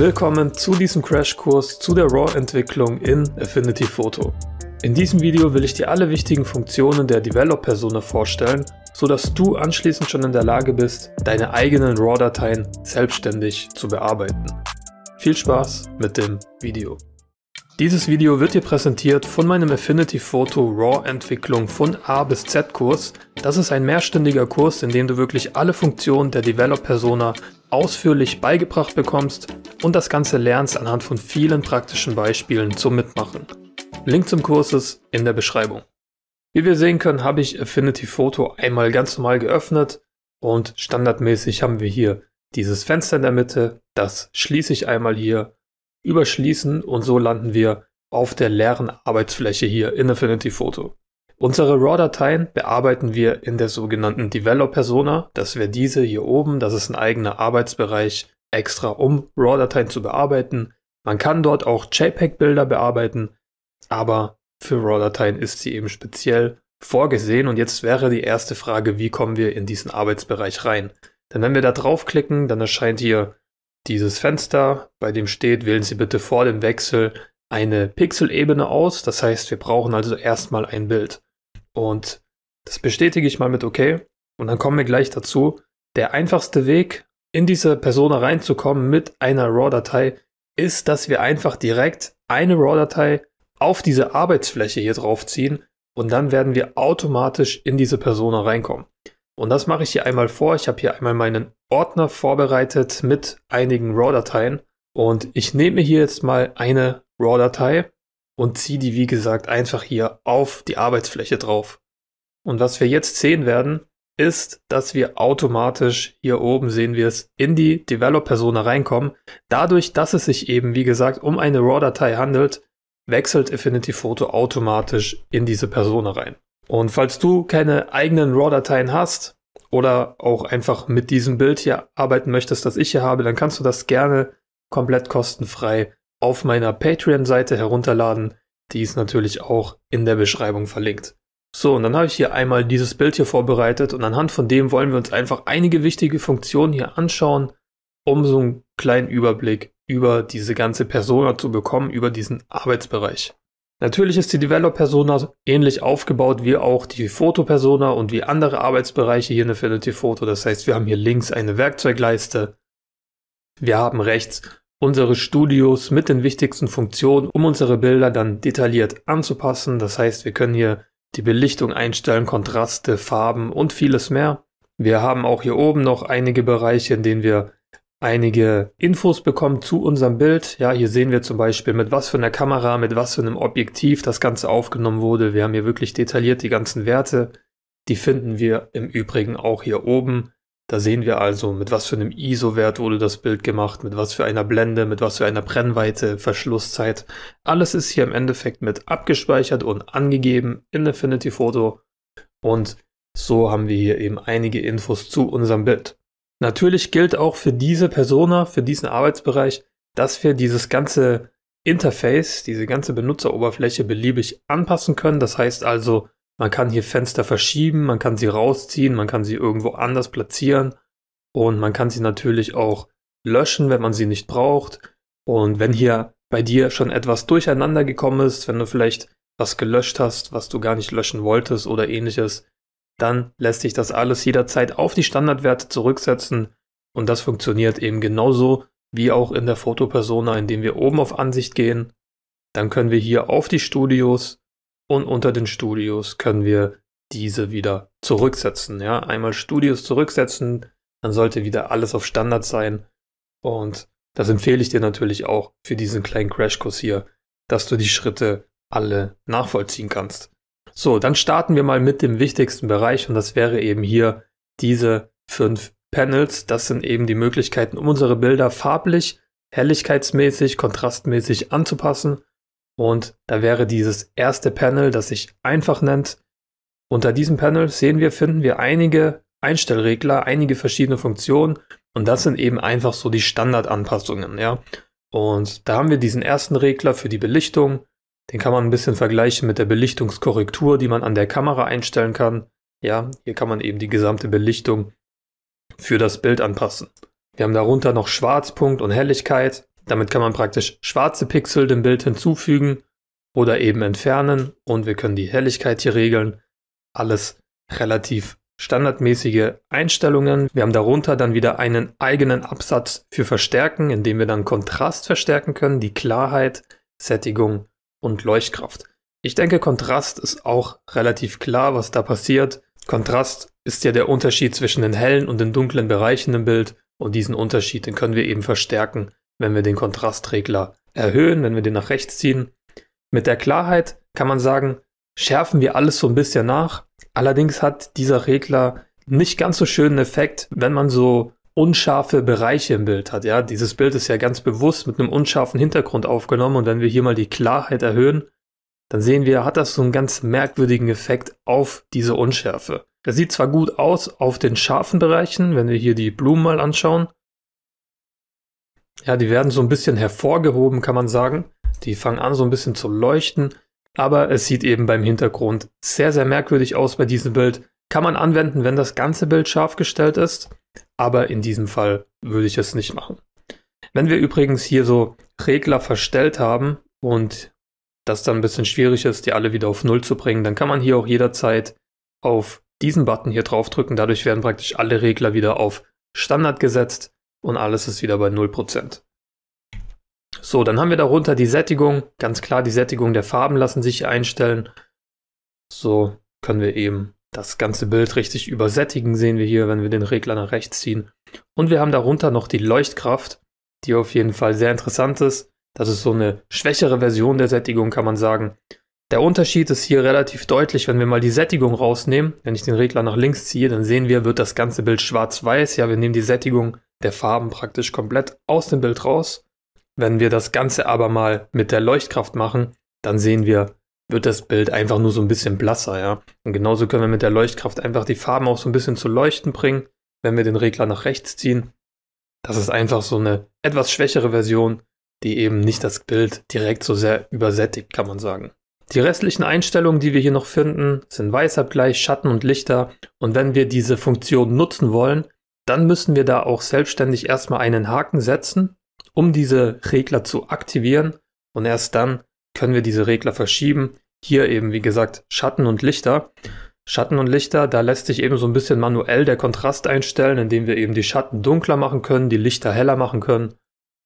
Willkommen zu diesem Crashkurs zu der RAW-Entwicklung in Affinity Photo. In diesem Video will ich dir alle wichtigen Funktionen der Develop-Persona vorstellen, sodass du anschließend schon in der Lage bist, deine eigenen RAW-Dateien selbstständig zu bearbeiten. Viel Spaß mit dem Video. Dieses Video wird dir präsentiert von meinem Affinity Photo RAW Entwicklung von A bis Z Kurs. Das ist ein mehrstündiger Kurs, in dem du wirklich alle Funktionen der Develop Persona ausführlich beigebracht bekommst und das Ganze lernst anhand von vielen praktischen Beispielen zum Mitmachen. Link zum Kurs ist in der Beschreibung. Wie wir sehen können, habe ich Affinity Photo einmal ganz normal geöffnet und standardmäßig haben wir hier dieses Fenster in der Mitte, das schließe ich einmal hier überschließen und so landen wir auf der leeren Arbeitsfläche hier in Affinity Photo. Unsere RAW-Dateien bearbeiten wir in der sogenannten Develop-Persona. Das wäre diese hier oben. Das ist ein eigener Arbeitsbereich extra, um RAW-Dateien zu bearbeiten. Man kann dort auch JPEG-Bilder bearbeiten, aber für RAW-Dateien ist sie eben speziell vorgesehen. Und jetzt wäre die erste Frage, wie kommen wir in diesen Arbeitsbereich rein? Denn wenn wir da draufklicken, dann erscheint hier dieses Fenster, bei dem steht, wählen Sie bitte vor dem Wechsel eine Pixelebene aus. Das heißt, wir brauchen also erstmal ein Bild. Und das bestätige ich mal mit OK. Und dann kommen wir gleich dazu. Der einfachste Weg, in diese Persona reinzukommen mit einer RAW-Datei, ist, dass wir einfach direkt eine RAW-Datei auf diese Arbeitsfläche hier draufziehen und dann werden wir automatisch in diese Persona reinkommen. Und das mache ich hier einmal vor. Ich habe hier einmal meinen Ordner vorbereitet mit einigen RAW-Dateien. Und ich nehme hier jetzt mal eine RAW-Datei und ziehe die, wie gesagt, einfach hier auf die Arbeitsfläche drauf. Und was wir jetzt sehen werden, ist, dass wir automatisch hier oben sehen wir es in die Developer-Persona reinkommen. Dadurch, dass es sich eben, wie gesagt, um eine RAW-Datei handelt, wechselt Affinity Photo automatisch in diese Persona rein. Und falls du keine eigenen RAW-Dateien hast, oder auch einfach mit diesem Bild hier arbeiten möchtest, das ich hier habe, dann kannst du das gerne komplett kostenfrei auf meiner Patreon-Seite herunterladen. Die ist natürlich auch in der Beschreibung verlinkt. So, und dann habe ich hier einmal dieses Bild hier vorbereitet und anhand von dem wollen wir uns einfach einige wichtige Funktionen hier anschauen, um so einen kleinen Überblick über diese ganze Persona zu bekommen, über diesen Arbeitsbereich. Natürlich ist die Developer-Persona ähnlich aufgebaut wie auch die Foto-Persona und wie andere Arbeitsbereiche hier in Affinity Photo. Das heißt, wir haben hier links eine Werkzeugleiste. Wir haben rechts unsere Studios mit den wichtigsten Funktionen, um unsere Bilder dann detailliert anzupassen. Das heißt, wir können hier die Belichtung einstellen, Kontraste, Farben und vieles mehr. Wir haben auch hier oben noch einige Bereiche, in denen wir einige Infos bekommen zu unserem Bild. Ja, hier sehen wir zum Beispiel, mit was für einer Kamera, mit was für einem Objektiv das Ganze aufgenommen wurde. Wir haben hier wirklich detailliert die ganzen Werte. Die finden wir im Übrigen auch hier oben. Da sehen wir also, mit was für einem ISO-Wert wurde das Bild gemacht, mit was für einer Blende, mit was für einer Brennweite, Verschlusszeit. Alles ist hier im Endeffekt mit abgespeichert und angegeben in Affinity Photo. Und so haben wir hier eben einige Infos zu unserem Bild. Natürlich gilt auch für diese Persona, für diesen Arbeitsbereich, dass wir dieses ganze Interface, diese ganze Benutzeroberfläche beliebig anpassen können. Das heißt also, man kann hier Fenster verschieben, man kann sie rausziehen, man kann sie irgendwo anders platzieren und man kann sie natürlich auch löschen, wenn man sie nicht braucht. Und wenn hier bei dir schon etwas durcheinander gekommen ist, wenn du vielleicht was gelöscht hast, was du gar nicht löschen wolltest oder ähnliches, dann lässt sich das alles jederzeit auf die Standardwerte zurücksetzen und das funktioniert eben genauso wie auch in der Fotopersona, indem wir oben auf Ansicht gehen. Dann können wir hier auf die Studios und unter den Studios können wir diese wieder zurücksetzen. Ja, einmal Studios zurücksetzen, dann sollte wieder alles auf Standard sein. Und das empfehle ich dir natürlich auch für diesen kleinen Crashkurs hier, dass du die Schritte alle nachvollziehen kannst. So, dann starten wir mal mit dem wichtigsten Bereich und das wäre eben hier diese fünf Panels. Das sind eben die Möglichkeiten, um unsere Bilder farblich, helligkeitsmäßig, kontrastmäßig anzupassen. Und da wäre dieses erste Panel, das sich einfach nennt. Unter diesem Panel sehen wir, finden wir einige Einstellregler, einige verschiedene Funktionen und das sind eben einfach so die Standardanpassungen, ja. Und da haben wir diesen ersten Regler für die Belichtung, den kann man ein bisschen vergleichen mit der Belichtungskorrektur, die man an der Kamera einstellen kann. Ja, hier kann man eben die gesamte Belichtung für das Bild anpassen. Wir haben darunter noch Schwarzpunkt und Helligkeit. Damit kann man praktisch schwarze Pixel dem Bild hinzufügen oder eben entfernen und wir können die Helligkeit hier regeln. Alles relativ standardmäßige Einstellungen. Wir haben darunter dann wieder einen eigenen Absatz für Verstärken, indem wir dann Kontrast verstärken können, die Klarheit, Sättigung und Leuchtkraft. Ich denke, Kontrast ist auch relativ klar, was da passiert. Kontrast ist ja der Unterschied zwischen den hellen und den dunklen Bereichen im Bild und diesen Unterschied, den können wir eben verstärken, wenn wir den Kontrastregler erhöhen, wenn wir den nach rechts ziehen. Mit der Klarheit kann man sagen, schärfen wir alles so ein bisschen nach. Allerdings hat dieser Regler nicht ganz so schönen Effekt, wenn man so unscharfe Bereiche im Bild hat. Ja, dieses Bild ist ja ganz bewusst mit einem unscharfen Hintergrund aufgenommen und wenn wir hier mal die Klarheit erhöhen, dann sehen wir, hat das so einen ganz merkwürdigen Effekt auf diese Unschärfe. Das sieht zwar gut aus auf den scharfen Bereichen, wenn wir hier die Blumen mal anschauen. Ja, die werden so ein bisschen hervorgehoben, kann man sagen. Die fangen an so ein bisschen zu leuchten, aber es sieht eben beim Hintergrund sehr, sehr merkwürdig aus bei diesem Bild. Kann man anwenden, wenn das ganze Bild scharf gestellt ist, aber in diesem Fall würde ich es nicht machen. Wenn wir übrigens hier so Regler verstellt haben und das dann ein bisschen schwierig ist, die alle wieder auf Null zu bringen, dann kann man hier auch jederzeit auf diesen Button hier draufdrücken. Dadurch werden praktisch alle Regler wieder auf Standard gesetzt und alles ist wieder bei 0%. So, dann haben wir darunter die Sättigung. Ganz klar, die Sättigung der Farben lassen sich einstellen. So können wir eben das ganze Bild richtig übersättigen, sehen wir hier, wenn wir den Regler nach rechts ziehen. Und wir haben darunter noch die Leuchtkraft, die auf jeden Fall sehr interessant ist. Das ist so eine schwächere Version der Sättigung, kann man sagen. Der Unterschied ist hier relativ deutlich, wenn wir mal die Sättigung rausnehmen. Wenn ich den Regler nach links ziehe, dann sehen wir, wird das ganze Bild schwarz-weiß. Ja, wir nehmen die Sättigung der Farben praktisch komplett aus dem Bild raus. Wenn wir das Ganze aber mal mit der Leuchtkraft machen, dann sehen wir wird das Bild einfach nur so ein bisschen blasser, ja. Und genauso können wir mit der Leuchtkraft einfach die Farben auch so ein bisschen zu leuchten bringen, wenn wir den Regler nach rechts ziehen. Das ist einfach so eine etwas schwächere Version, die eben nicht das Bild direkt so sehr übersättigt, kann man sagen. Die restlichen Einstellungen, die wir hier noch finden, sind Weißabgleich, Schatten und Lichter. Und wenn wir diese Funktion nutzen wollen, dann müssen wir da auch selbstständig erstmal einen Haken setzen, um diese Regler zu aktivieren. Und erst dann können wir diese Regler verschieben. Hier eben, wie gesagt, Schatten und Lichter. Schatten und Lichter, da lässt sich eben so ein bisschen manuell der Kontrast einstellen, indem wir eben die Schatten dunkler machen können, die Lichter heller machen können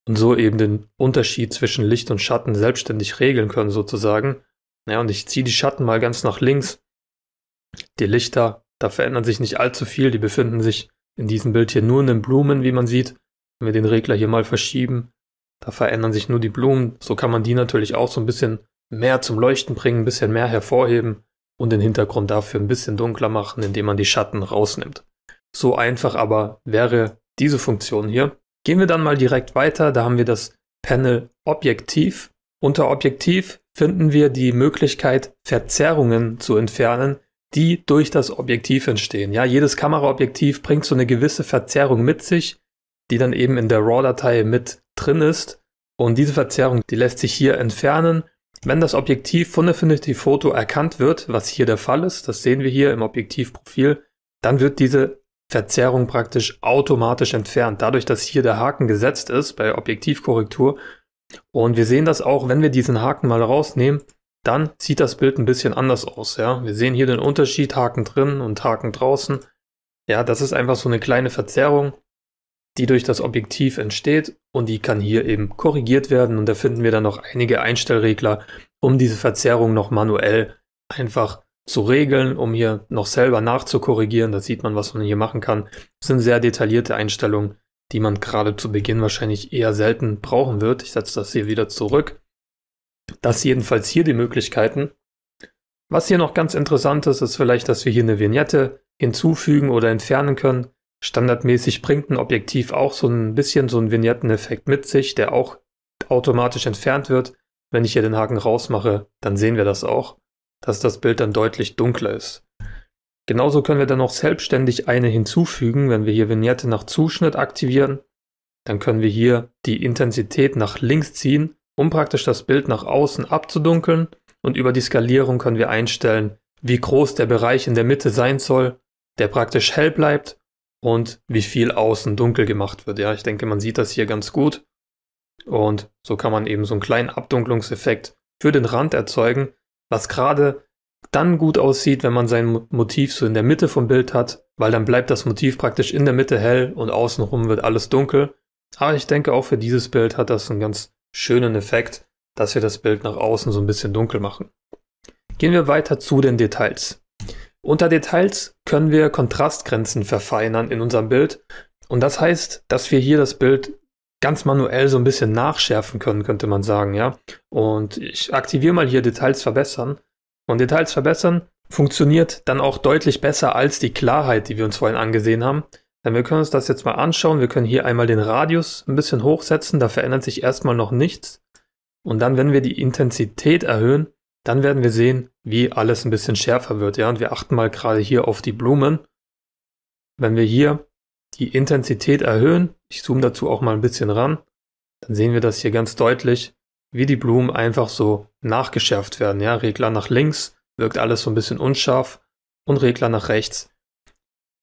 und so eben den Unterschied zwischen Licht und Schatten selbstständig regeln können sozusagen. Ja, und ich ziehe die Schatten mal ganz nach links. Die Lichter, da verändern sich nicht allzu viel, die befinden sich in diesem Bild hier nur in den Blumen, wie man sieht. Wenn wir den Regler hier mal verschieben, da verändern sich nur die Blumen. So kann man die natürlich auch so ein bisschen mehr zum Leuchten bringen, ein bisschen mehr hervorheben und den Hintergrund dafür ein bisschen dunkler machen, indem man die Schatten rausnimmt. So einfach aber wäre diese Funktion hier. Gehen wir dann mal direkt weiter. Da haben wir das Panel Objektiv. Unter Objektiv finden wir die Möglichkeit, Verzerrungen zu entfernen, die durch das Objektiv entstehen. Ja, jedes Kameraobjektiv bringt so eine gewisse Verzerrung mit sich, die dann eben in der RAW-Datei mit drin ist. Und diese Verzerrung, die lässt sich hier entfernen. Wenn das Objektiv von Affinity Photo erkannt wird, was hier der Fall ist, das sehen wir hier im Objektivprofil, dann wird diese Verzerrung praktisch automatisch entfernt, dadurch, dass hier der Haken gesetzt ist bei Objektivkorrektur. Und wir sehen das auch, wenn wir diesen Haken mal rausnehmen, dann sieht das Bild ein bisschen anders aus. Ja? Wir sehen hier den Unterschied, Haken drin und Haken draußen. Ja, das ist einfach so eine kleine Verzerrung die durch das Objektiv entsteht und die kann hier eben korrigiert werden und da finden wir dann noch einige Einstellregler, um diese Verzerrung noch manuell einfach zu regeln, um hier noch selber nachzukorrigieren. Da sieht man, was man hier machen kann. Das sind sehr detaillierte Einstellungen, die man gerade zu Beginn wahrscheinlich eher selten brauchen wird. Ich setze das hier wieder zurück. Das jedenfalls hier die Möglichkeiten. Was hier noch ganz interessant ist, ist vielleicht, dass wir hier eine Vignette hinzufügen oder entfernen können. Standardmäßig bringt ein Objektiv auch so ein bisschen so einen Vignetten-Effekt mit sich, der auch automatisch entfernt wird. Wenn ich hier den Haken rausmache, dann sehen wir das auch, dass das Bild dann deutlich dunkler ist. Genauso können wir dann auch selbstständig eine hinzufügen, wenn wir hier Vignette nach Zuschnitt aktivieren. Dann können wir hier die Intensität nach links ziehen, um praktisch das Bild nach außen abzudunkeln. Und über die Skalierung können wir einstellen, wie groß der Bereich in der Mitte sein soll, der praktisch hell bleibt und wie viel außen dunkel gemacht wird. Ja, ich denke, man sieht das hier ganz gut. Und so kann man eben so einen kleinen Abdunklungseffekt für den Rand erzeugen, was gerade dann gut aussieht, wenn man sein Motiv so in der Mitte vom Bild hat, weil dann bleibt das Motiv praktisch in der Mitte hell und außenrum wird alles dunkel. Aber ich denke, auch für dieses Bild hat das einen ganz schönen Effekt, dass wir das Bild nach außen so ein bisschen dunkel machen. Gehen wir weiter zu den Details. Unter Details können wir Kontrastgrenzen verfeinern in unserem Bild. Und das heißt, dass wir hier das Bild ganz manuell so ein bisschen nachschärfen können, könnte man sagen, ja. Und ich aktiviere mal hier Details verbessern. Und Details verbessern funktioniert dann auch deutlich besser als die Klarheit, die wir uns vorhin angesehen haben. Denn wir können uns das jetzt mal anschauen. Wir können hier einmal den Radius ein bisschen hochsetzen. Da verändert sich erstmal noch nichts. Und dann, wenn wir die Intensität erhöhen, dann werden wir sehen, wie alles ein bisschen schärfer wird. Ja, und wir achten mal gerade hier auf die Blumen. Wenn wir hier die Intensität erhöhen, ich zoome dazu auch mal ein bisschen ran, dann sehen wir das hier ganz deutlich, wie die Blumen einfach so nachgeschärft werden. Ja, Regler nach links wirkt alles so ein bisschen unscharf und Regler nach rechts.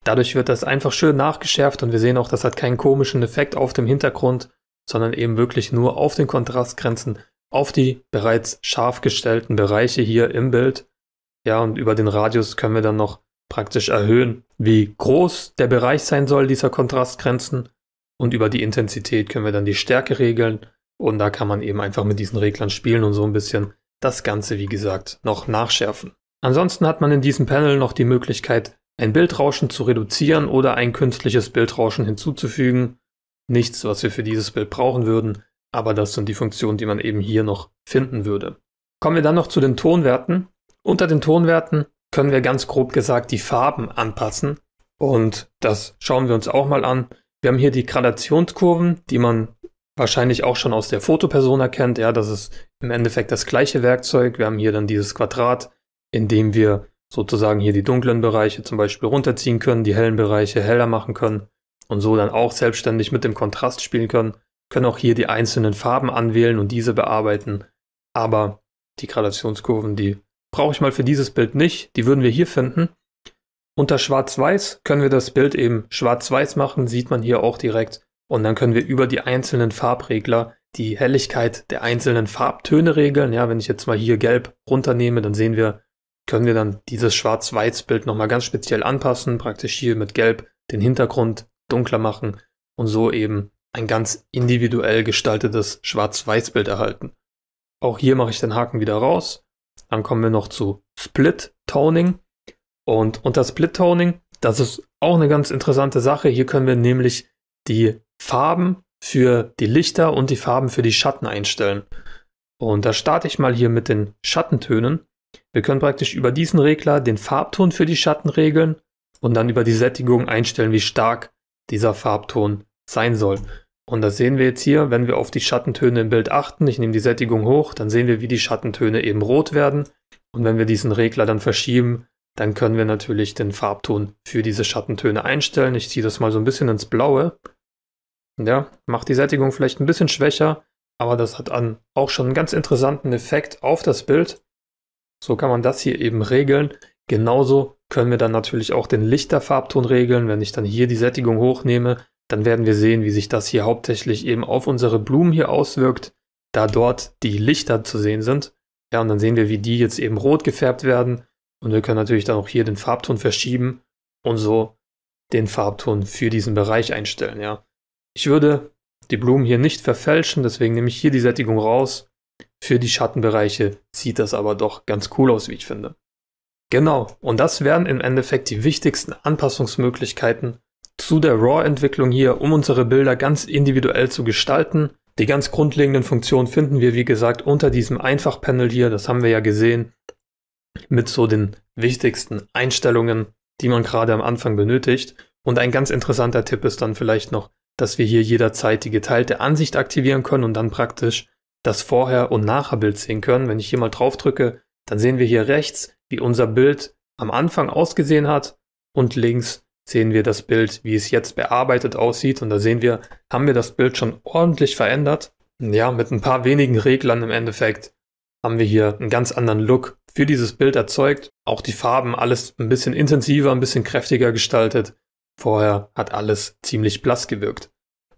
Dadurch wird das einfach schön nachgeschärft und wir sehen auch, das hat keinen komischen Effekt auf dem Hintergrund, sondern eben wirklich nur auf den Kontrastgrenzen auf die bereits scharf gestellten Bereiche hier im Bild. Ja, und über den Radius können wir dann noch praktisch erhöhen, wie groß der Bereich sein soll dieser Kontrastgrenzen. Und über die Intensität können wir dann die Stärke regeln. Und da kann man eben einfach mit diesen Reglern spielen und so ein bisschen das Ganze, wie gesagt, noch nachschärfen. Ansonsten hat man in diesem Panel noch die Möglichkeit, ein Bildrauschen zu reduzieren oder ein künstliches Bildrauschen hinzuzufügen. Nichts, was wir für dieses Bild brauchen würden. Aber das sind die Funktionen, die man eben hier noch finden würde. Kommen wir dann noch zu den Tonwerten. Unter den Tonwerten können wir ganz grob gesagt die Farben anpassen. Und das schauen wir uns auch mal an. Wir haben hier die Gradationskurven, die man wahrscheinlich auch schon aus der Fotoperson erkennt. Ja, das ist im Endeffekt das gleiche Werkzeug. Wir haben hier dann dieses Quadrat, in dem wir sozusagen hier die dunklen Bereiche zum Beispiel runterziehen können, die hellen Bereiche heller machen können und so dann auch selbstständig mit dem Kontrast spielen können können auch hier die einzelnen Farben anwählen und diese bearbeiten. Aber die Gradationskurven, die brauche ich mal für dieses Bild nicht. Die würden wir hier finden. Unter Schwarz-Weiß können wir das Bild eben schwarz-weiß machen, sieht man hier auch direkt. Und dann können wir über die einzelnen Farbregler die Helligkeit der einzelnen Farbtöne regeln. Ja, wenn ich jetzt mal hier gelb runternehme, dann sehen wir, können wir dann dieses Schwarz-Weiß-Bild nochmal ganz speziell anpassen, praktisch hier mit gelb den Hintergrund dunkler machen und so eben ein ganz individuell gestaltetes Schwarz-Weiß-Bild erhalten. Auch hier mache ich den Haken wieder raus. Dann kommen wir noch zu Split Toning. Und unter Split Toning, das ist auch eine ganz interessante Sache. Hier können wir nämlich die Farben für die Lichter und die Farben für die Schatten einstellen. Und da starte ich mal hier mit den Schattentönen. Wir können praktisch über diesen Regler den Farbton für die Schatten regeln und dann über die Sättigung einstellen, wie stark dieser Farbton sein soll. Und das sehen wir jetzt hier, wenn wir auf die Schattentöne im Bild achten, ich nehme die Sättigung hoch, dann sehen wir, wie die Schattentöne eben rot werden. Und wenn wir diesen Regler dann verschieben, dann können wir natürlich den Farbton für diese Schattentöne einstellen. Ich ziehe das mal so ein bisschen ins Blaue. Ja, macht die Sättigung vielleicht ein bisschen schwächer, aber das hat an, auch schon einen ganz interessanten Effekt auf das Bild. So kann man das hier eben regeln. Genauso können wir dann natürlich auch den Lichterfarbton regeln. Wenn ich dann hier die Sättigung hochnehme, dann werden wir sehen, wie sich das hier hauptsächlich eben auf unsere Blumen hier auswirkt, da dort die Lichter zu sehen sind. Ja, und dann sehen wir, wie die jetzt eben rot gefärbt werden. Und wir können natürlich dann auch hier den Farbton verschieben und so den Farbton für diesen Bereich einstellen, ja. Ich würde die Blumen hier nicht verfälschen, deswegen nehme ich hier die Sättigung raus. Für die Schattenbereiche sieht das aber doch ganz cool aus, wie ich finde. Genau, und das wären im Endeffekt die wichtigsten Anpassungsmöglichkeiten zu der RAW-Entwicklung hier, um unsere Bilder ganz individuell zu gestalten. Die ganz grundlegenden Funktionen finden wir, wie gesagt, unter diesem Einfach-Panel hier. Das haben wir ja gesehen mit so den wichtigsten Einstellungen, die man gerade am Anfang benötigt. Und ein ganz interessanter Tipp ist dann vielleicht noch, dass wir hier jederzeit die geteilte Ansicht aktivieren können und dann praktisch das Vorher- und Nachher-Bild sehen können. Wenn ich hier mal drauf drücke, dann sehen wir hier rechts, wie unser Bild am Anfang ausgesehen hat und links, sehen wir das Bild, wie es jetzt bearbeitet aussieht. Und da sehen wir, haben wir das Bild schon ordentlich verändert. Ja, mit ein paar wenigen Reglern im Endeffekt haben wir hier einen ganz anderen Look für dieses Bild erzeugt. Auch die Farben, alles ein bisschen intensiver, ein bisschen kräftiger gestaltet. Vorher hat alles ziemlich blass gewirkt.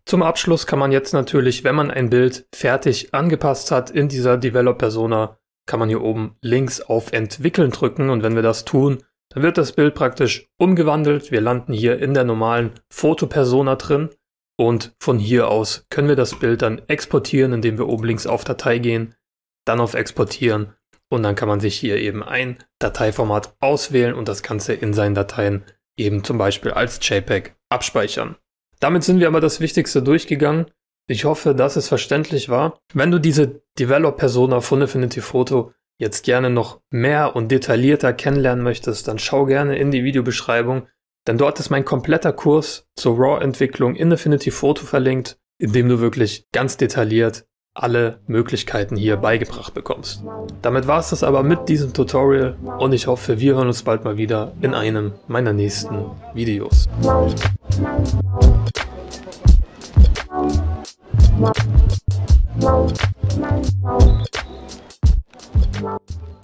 Zum Abschluss kann man jetzt natürlich, wenn man ein Bild fertig angepasst hat in dieser Develop Persona, kann man hier oben links auf Entwickeln drücken und wenn wir das tun, dann wird das Bild praktisch umgewandelt. Wir landen hier in der normalen Fotopersona drin. Und von hier aus können wir das Bild dann exportieren, indem wir oben links auf Datei gehen, dann auf Exportieren und dann kann man sich hier eben ein Dateiformat auswählen und das Ganze in seinen Dateien eben zum Beispiel als JPEG abspeichern. Damit sind wir aber das Wichtigste durchgegangen. Ich hoffe, dass es verständlich war. Wenn du diese Develop-Persona von Affinity Photo jetzt gerne noch mehr und detaillierter kennenlernen möchtest, dann schau gerne in die Videobeschreibung, denn dort ist mein kompletter Kurs zur RAW-Entwicklung in Affinity Photo verlinkt, in dem du wirklich ganz detailliert alle Möglichkeiten hier beigebracht bekommst. Damit war es das aber mit diesem Tutorial und ich hoffe, wir hören uns bald mal wieder in einem meiner nächsten Videos. Wow. Thank you.